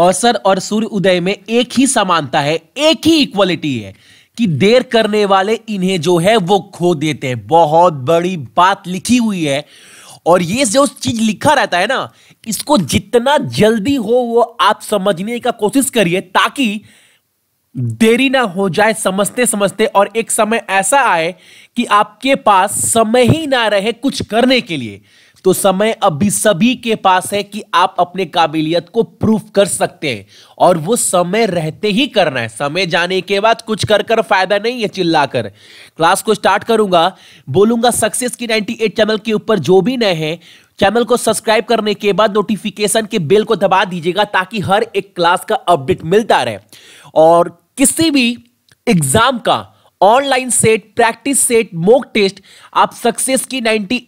अवसर और सूर्य उदय में एक ही समानता है एक ही इक्वालिटी है कि देर करने वाले इन्हें जो है वो खो देते हैं बहुत बड़ी बात लिखी हुई है और ये जो चीज लिखा रहता है ना इसको जितना जल्दी हो वो आप समझने का कोशिश करिए ताकि देरी ना हो जाए समझते समझते और एक समय ऐसा आए कि आपके पास समय ही ना रहे कुछ करने के लिए तो समय अभी सभी के पास है कि आप अपने काबिलियत को प्रूफ कर सकते हैं और वो समय रहते ही करना है समय जाने के बाद कुछ कर कर फायदा नहीं है चिल्ला कर क्लास को स्टार्ट करूंगा बोलूंगा सक्सेस की 98 चैनल के ऊपर जो भी नए हैं चैनल को सब्सक्राइब करने के बाद नोटिफिकेशन के बेल को दबा दीजिएगा ताकि हर एक क्लास का अपडेट मिलता रहे और किसी भी एग्जाम का online set practice set mock test आप success key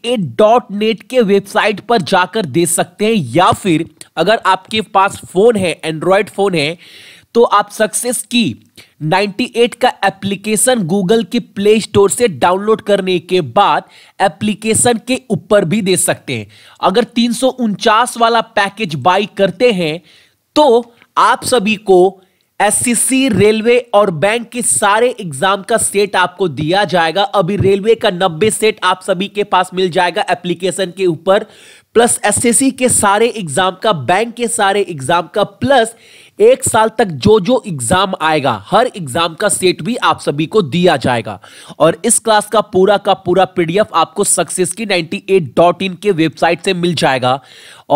eight dot net के वेबसाइट पर जाकर दे सकते हैं या फिर अगर आपके पास फोन है एंड्रॉयड फोन है तो आप सक्सेस की 98 का एप्लीकेशन गूगल के प्ले स्टोर से डाउनलोड करने के बाद एप्लीकेशन के ऊपर भी दे सकते हैं अगर तीन वाला पैकेज बाई करते हैं तो आप सभी को एससीसी रेलवे और बैंक के सारे एग्जाम का सेट आपको दिया जाएगा अभी रेलवे का नब्बे सेट आप सभी के पास मिल जाएगा एप्लीकेशन के ऊपर प्लस एसएससी के सारे एग्जाम का बैंक के सारे एग्जाम का प्लस एक साल तक जो जो एग्जाम आएगा हर एग्जाम का सेट भी आप सभी को दिया जाएगा और इस क्लास का पूरा का पूरा पीडीएफ आपको सक्सेस की नाइन्टी एट डॉट इन के वेबसाइट से मिल जाएगा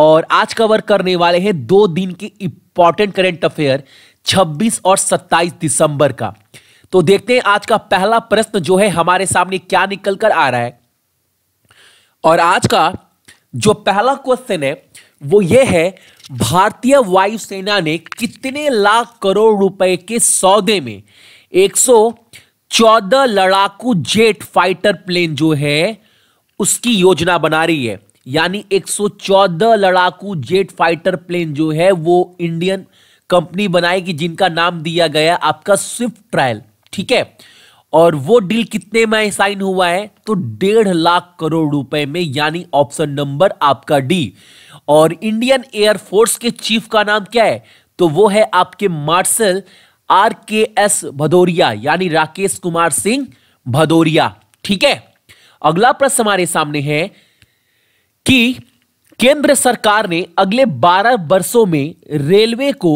और आज कवर करने वाले हैं दो दिन के इंपॉर्टेंट करेंट अफेयर 26 और 27 दिसंबर का तो देखते हैं आज का पहला प्रश्न जो है हमारे सामने क्या निकल कर आ रहा है और आज का जो पहला क्वेश्चन है वो ये है भारतीय वायुसेना ने कितने लाख करोड़ रुपए के सौदे में 114 लड़ाकू जेट फाइटर प्लेन जो है उसकी योजना बना रही है यानी 114 लड़ाकू जेट फाइटर प्लेन जो है वो इंडियन कंपनी बनाएगी जिनका नाम दिया गया आपका स्विफ्ट ट्रायल ठीक है और वो डील कितने में साइन हुआ है तो डेढ़ लाख करोड़ रुपए में यानी ऑप्शन नंबर आपका डी और इंडियन एयरफोर्स के चीफ का नाम क्या है तो वो है आपके marshal R K S Bhadauria यानी राकेश कुमार सिंह भदौरिया ठीक है अगला प्रश्न हमारे सामने है कि केंद्र सरकार ने अगले 12 वर्षों में रेलवे को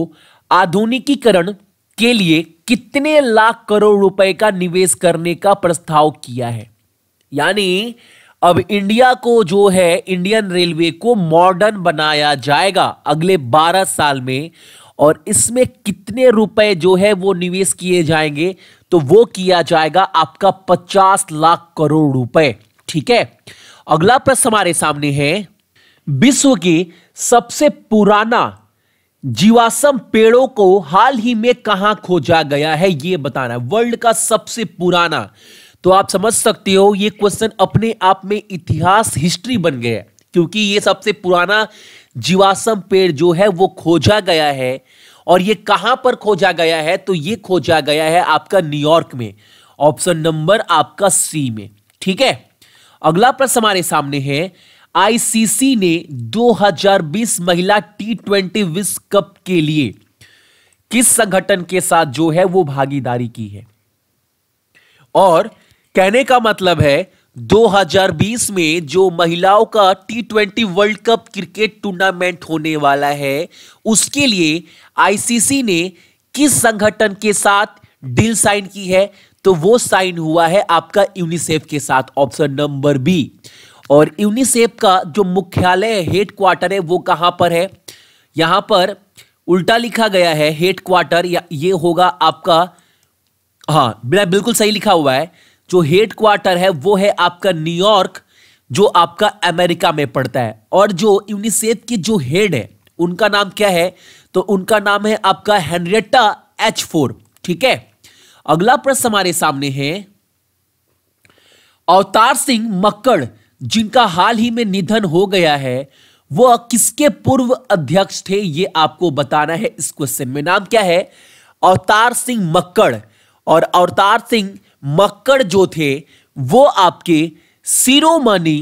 आधुनिकीकरण के लिए कितने लाख करोड़ रुपए का निवेश करने का प्रस्ताव किया है यानी अब इंडिया को जो है इंडियन रेलवे को मॉडर्न बनाया जाएगा अगले 12 साल में और इसमें कितने रुपए जो है वो निवेश किए जाएंगे तो वो किया जाएगा आपका 50 लाख करोड़ रुपए ठीक है अगला प्रश्न हमारे सामने है विश्व के सबसे पुराना जीवाश्म पेड़ों को हाल ही में कहां खोजा गया है ये बताना वर्ल्ड का सबसे पुराना तो आप समझ सकते हो ये क्वेश्चन अपने आप में इतिहास हिस्ट्री बन गया है क्योंकि ये सबसे पुराना जीवाश्म पेड़ जो है वो खोजा गया है और ये कहां पर खोजा गया है तो ये खोजा गया है आपका न्यूयॉर्क में ऑप्शन नंबर आपका सी में ठीक है अगला प्रश्न हमारे सामने है आईसीसी ने 2020 महिला टी ट्वेंटी विश्व कप के लिए किस संगठन के साथ जो है वो भागीदारी की है और कहने का मतलब है 2020 में जो महिलाओं का T twenty world cup cricket tournament होने वाला है उसके लिए आईसीसी ने किस संगठन के साथ डील साइन की है तो वो साइन हुआ है आपका यूनिसेफ के साथ ऑप्शन नंबर बी और यूनिसेफ का जो मुख्यालय हेड क्वार्टर है वो कहाँ पर है यहाँ पर उल्टा लिखा गया है हेड क्वार्टर ये होगा आपका हाँ मेरा बिल्कुल सही लिखा हुआ है जो हेड क्वार्टर है वो है आपका न्यूयॉर्क जो आपका अमेरिका में पड़ता है और जो यूनिसेफ की जो हेड है उनका नाम क्या है तो उनका नाम है आपका हेनरेटा एच फोर ठीक है अगला प्रश्न हमारे सामने है अवतार सिंह मक्कड़ जिनका हाल ही में निधन हो गया है वह किसके पूर्व अध्यक्ष थे ये आपको बताना है इस क्वेश्चन में नाम क्या है अवतार सिंह मक्कड़ और अवतार सिंह मक्कड़ जो थे वो आपके सिरोमणि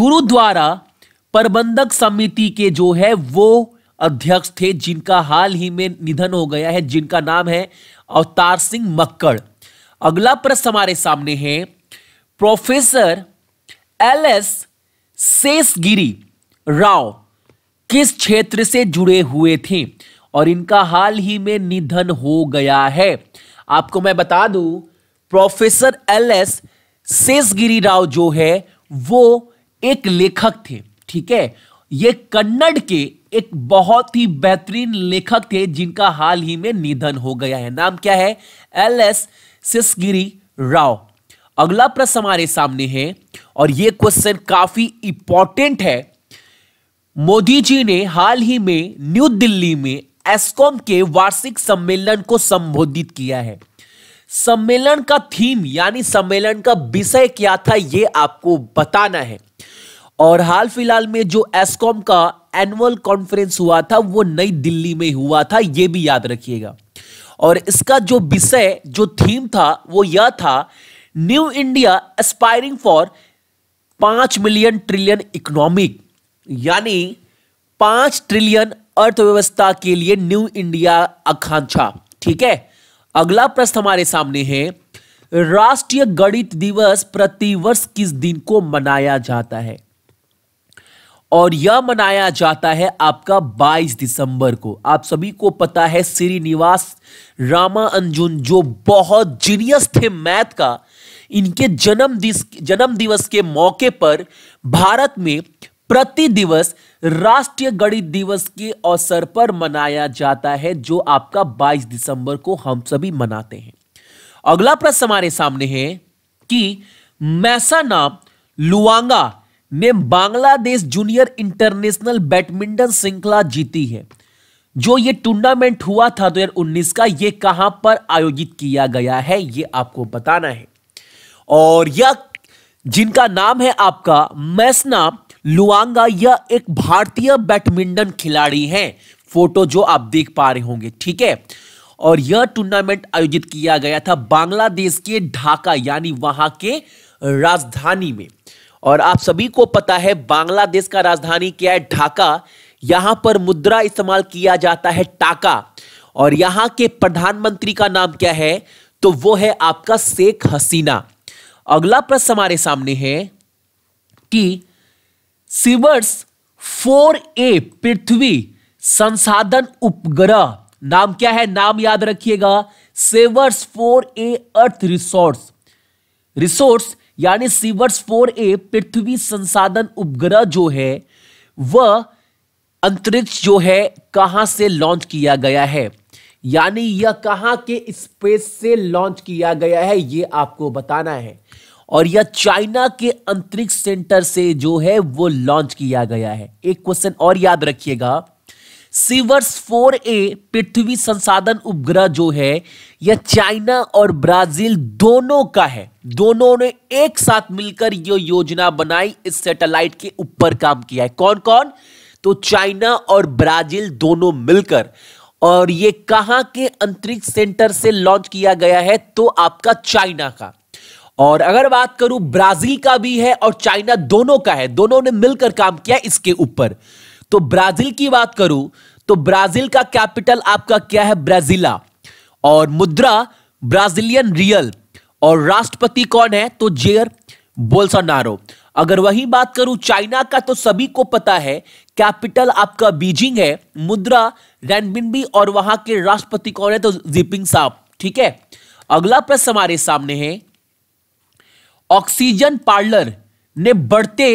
गुरुद्वारा प्रबंधक समिति के जो है वो अध्यक्ष थे जिनका हाल ही में निधन हो गया है जिनका नाम है अवतार सिंह मक्कड़ अगला प्रश्न हमारे सामने है professor L S Seshagiri Rao किस क्षेत्र से जुड़े हुए थे और इनका हाल ही में निधन हो गया है आपको मैं बता दूं professor L S Seshagiri Rao जो है वो एक लेखक थे ठीक है ये कन्नड़ के एक बहुत ही बेहतरीन लेखक थे जिनका हाल ही में निधन हो गया है नाम क्या है एल एस शेषगिरी राव अगला प्रश्न हमारे सामने है और यह क्वेश्चन काफी इंपॉर्टेंट है मोदी जी ने हाल ही में न्यू दिल्ली में एसकॉम के वार्षिक सम्मेलन को संबोधित किया है सम्मेलन का थीम यानी सम्मेलन का विषय क्या था यह आपको बताना है और हाल फिलहाल में जो एसकॉम का एनुअल कॉन्फ्रेंस हुआ था वो नई दिल्ली में हुआ था यह भी याद रखिएगा और इसका जो विषय जो थीम था वो यह था न्यू इंडिया एस्पायरिंग फॉर पांच मिलियन ट्रिलियन इकोनॉमिक यानी पांच ट्रिलियन अर्थव्यवस्था के लिए न्यू इंडिया आकांक्षा ठीक है अगला प्रश्न हमारे सामने है राष्ट्रीय गणित दिवस प्रतिवर्ष किस दिन को मनाया जाता है और यह मनाया जाता है आपका 22 दिसंबर को आप सभी को पता है श्रीनिवास रामा अंजुन जो बहुत जीनियस थे मैथ का इनके जन्म जन्म दिवस के मौके पर भारत में प्रति दिवस राष्ट्रीय गणित दिवस के अवसर पर मनाया जाता है जो आपका 22 दिसंबर को हम सभी मनाते हैं अगला प्रश्न हमारे सामने है कि नाम लुआंगा ने बांग्लादेश जूनियर इंटरनेशनल बैडमिंटन श्रृंखला जीती है जो ये टूर्नामेंट हुआ था दो हजार उन्नीस का ये कहां पर आयोजित किया गया है ये आपको बताना है और यह जिनका नाम है आपका मैसना लुआंगा यह एक भारतीय बैडमिंटन खिलाड़ी है फोटो जो आप देख पा रहे होंगे ठीक है और यह टूर्नामेंट आयोजित किया गया था बांग्लादेश के ढाका यानी वहां के राजधानी में और आप सभी को पता है बांग्लादेश का राजधानी क्या है ढाका यहां पर मुद्रा इस्तेमाल किया जाता है टाका और यहां के प्रधानमंत्री का नाम क्या है तो वो है आपका शेख हसीना अगला प्रश्न हमारे सामने है कि सीवर्स फोर ए पृथ्वी संसाधन उपग्रह नाम क्या है नाम याद रखिएगा savers for a earth resource resource यानी सीवर्स फोर ए पृथ्वी संसाधन उपग्रह जो है वह अंतरिक्ष जो है कहां से लॉन्च किया गया है यानी यह कहां के स्पेस से लॉन्च किया गया है यह आपको बताना है और यह चाइना के अंतरिक्ष सेंटर से जो है वो लॉन्च किया गया है एक क्वेश्चन और याद रखिएगा सीवर्स ए पृथ्वी संसाधन उपग्रह जो है यह चाइना और ब्राजील दोनों का है दोनों ने एक साथ मिलकर यह योजना बनाई इस सैटेलाइट के ऊपर काम किया है कौन कौन तो चाइना और ब्राजील दोनों मिलकर और ये कहां के अंतरिक्ष सेंटर से लॉन्च किया गया है तो आपका चाइना का और अगर बात करूं ब्राजील का भी है और चाइना दोनों का है दोनों ने मिलकर काम किया इसके ऊपर तो ब्राजील की बात करूं तो ब्राजील का कैपिटल आपका क्या है ब्राजीला और मुद्रा ब्राजीलियन रियल और राष्ट्रपति कौन है तो जेयर बोल्सोनारो अगर वही बात करूं चाइना का तो सभी को पता है कैपिटल आपका बीजिंग है मुद्रा रेनबिनबी और वहां के राष्ट्रपति कौन है तो जिपिंग साहब ठीक है अगला प्रश्न हमारे सामने है ऑक्सीजन पार्लर ने बढ़ते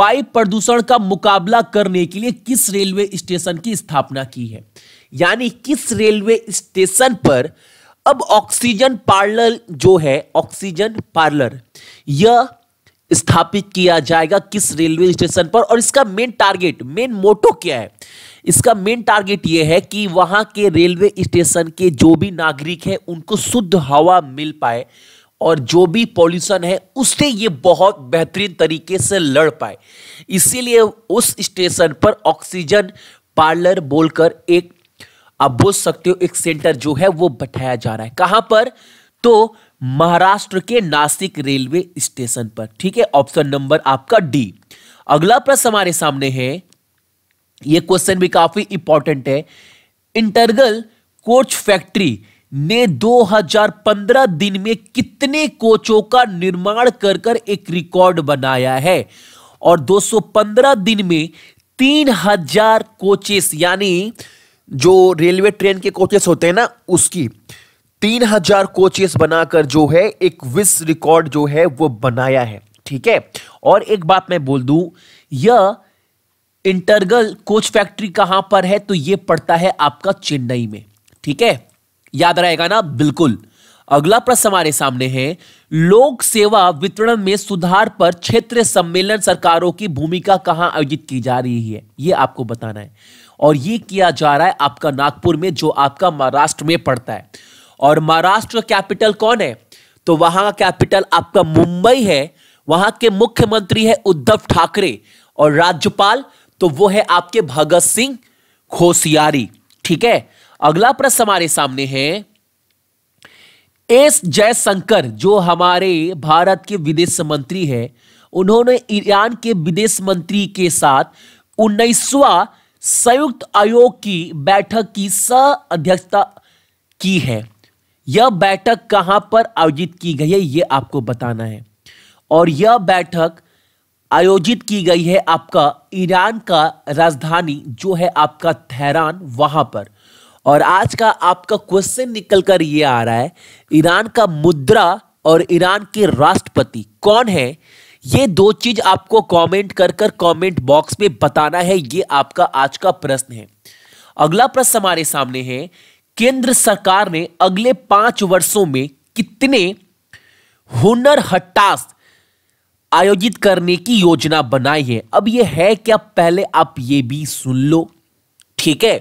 वायु प्रदूषण का मुकाबला करने के लिए किस रेलवे स्टेशन की स्थापना की है यानी किस रेलवे स्टेशन पर अब ऑक्सीजन पार्लर जो है ऑक्सीजन पार्लर यह स्थापित किया जाएगा किस रेलवे स्टेशन पर और इसका मेन टारगेट मेन मोटो क्या है इसका मेन टारगेट यह है कि वहां के रेलवे स्टेशन के जो भी नागरिक हैं उनको शुद्ध हवा मिल पाए और जो भी पॉल्यूशन है उससे ये बहुत बेहतरीन तरीके से लड़ पाए इसीलिए उस स्टेशन पर ऑक्सीजन पार्लर बोलकर एक आप बोल सकते हो एक सेंटर जो है वो बैठाया जा रहा है कहां पर तो महाराष्ट्र के नासिक रेलवे स्टेशन पर ठीक है ऑप्शन नंबर आपका डी अगला प्रश्न हमारे सामने है यह क्वेश्चन भी काफी इंपॉर्टेंट है इंटरगल कोच फैक्ट्री ने 2015 दिन में कितने कोचों का निर्माण कर कर एक रिकॉर्ड बनाया है और 215 दिन में 3000 कोचेस यानी जो रेलवे ट्रेन के कोचेस होते हैं ना उसकी तीन हजार कोचेस बनाकर जो है एक विश्व रिकॉर्ड जो है वो बनाया है ठीक है और एक बात मैं बोल दू यह इंटरगल कोच फैक्ट्री कहां पर है तो यह पड़ता है आपका चेन्नई में ठीक है याद रहेगा ना बिल्कुल अगला प्रश्न हमारे सामने है लोक सेवा वितरण में सुधार पर क्षेत्र सम्मेलन सरकारों की भूमिका कहां आयोजित की जा रही है ये आपको बताना है और ये किया जा रहा है आपका नागपुर में जो आपका महाराष्ट्र में पड़ता है और महाराष्ट्र कैपिटल कौन है तो वहां का कैपिटल आपका मुंबई है वहां के मुख्यमंत्री है उद्धव ठाकरे और राज्यपाल तो वो है आपके भगत सिंह खोसियारी ठीक है अगला प्रश्न हमारे सामने है एस जयशंकर जो हमारे भारत के विदेश मंत्री है उन्होंने ईरान के विदेश मंत्री के साथ उन्नीसवा संयुक्त आयोग की बैठक की सह अध्यक्षता की है यह बैठक कहां पर आयोजित की गई है यह आपको बताना है और यह बैठक आयोजित की गई है आपका ईरान का राजधानी जो है आपका तेहरान वहां पर और आज का आपका क्वेश्चन निकल कर ये आ रहा है ईरान का मुद्रा और ईरान के राष्ट्रपति कौन है ये दो चीज आपको कमेंट कर कर कॉमेंट बॉक्स में बताना है ये आपका आज का प्रश्न है अगला प्रश्न हमारे सामने है केंद्र सरकार ने अगले पांच वर्षों में कितने हुनर हट्टास आयोजित करने की योजना बनाई है अब यह है क्या पहले आप ये भी सुन लो ठीक है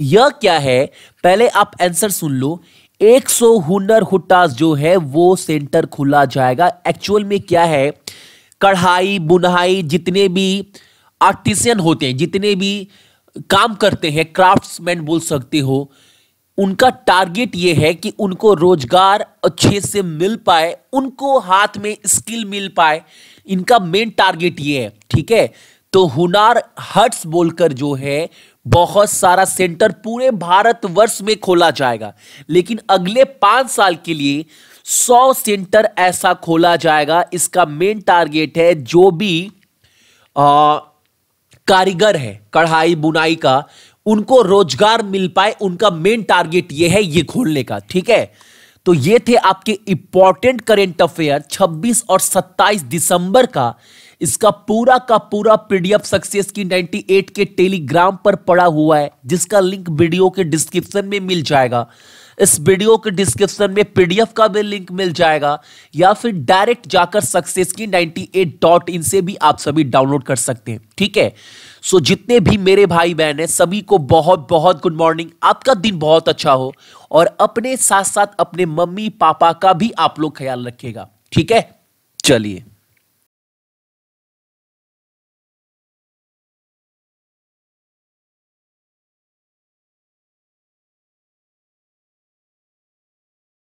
यह क्या है पहले आप आंसर सुन लो 100 हुनर हुटास जो है वो सेंटर खुला जाएगा एक्चुअल में क्या है कढ़ाई बुनाई जितने भी आर्टिसियन होते हैं जितने भी काम करते हैं क्राफ्ट्समैन बोल सकते हो उनका टारगेट ये है कि उनको रोजगार अच्छे से मिल पाए उनको हाथ में स्किल मिल पाए इनका मेन टारगेट ये है ठीक है तो हुनार हट्स बोलकर जो है बहुत सारा सेंटर पूरे भारतवर्ष में खोला जाएगा लेकिन अगले पाँच साल के लिए सौ सेंटर ऐसा खोला जाएगा इसका मेन टारगेट है जो भी आ, कारीगर है कढ़ाई बुनाई का उनको रोजगार मिल पाए उनका मेन टारगेट ये है ये खोलने का ठीक है तो ये थे आपके इंपॉर्टेंट करेंट अफेयर 26 और 27 दिसंबर का इसका पूरा का पूरा पीडीएफ सक्सेस की 98 के टेलीग्राम पर पड़ा हुआ है जिसका लिंक वीडियो के डिस्क्रिप्शन में मिल जाएगा इस वीडियो के डिस्क्रिप्शन में पीडीएफ का भी लिंक मिल जाएगा या फिर डायरेक्ट जाकर सक्सेस की नाइनटी एट डॉट इन से भी आप सभी डाउनलोड कर सकते हैं ठीक है सो जितने भी मेरे भाई बहन हैं सभी को बहुत बहुत गुड मॉर्निंग आपका दिन बहुत अच्छा हो और अपने साथ साथ अपने मम्मी पापा का भी आप लोग ख्याल रखेगा ठीक है चलिए